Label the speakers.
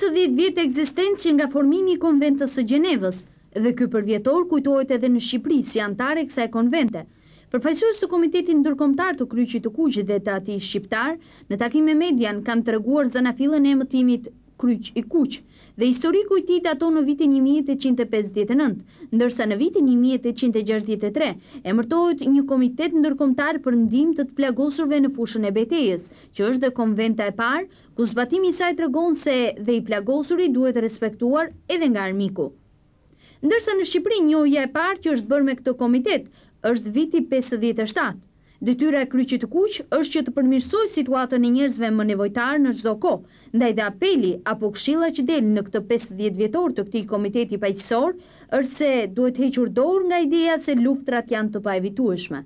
Speaker 1: 50 vjetë eksistencë që nga formimi i konventës së Gjenevës, dhe kjo përvjetor kujtojt edhe në Shqipëri si antare kësa e konvente. Përfajsuës të Komitetin Ndërkomtar të Kryqit të Kujqit dhe të ati Shqiptar, në takime median kanë të reguar zanafilën e mëtimit kryq i kuq, dhe historiku i tij daton në vitin 1859, ndërsa në vitin 1863 emërtohet një komitet ndërkombëtar për ndihmë të, të plagosurve në fushën e betejës, që është dhe konventa e parë, ku zbatimi i saj tregon se dhe i plagosuri duhet të respektuar edhe nga armiku. Ndërsa në Shqipëri njëja e parë që është bërë me këtë komitet është viti 57. Detyra e kryqit të kuq është që të përmirsoj situatën e njerëzve më nevojtarë në gjdo ko, ndaj dhe apeli apo kshila që del në këtë 50 vjetor të këti komiteti pajqësor, është se duhet hequr dorë nga ideja se luftrat janë të pa evitueshme.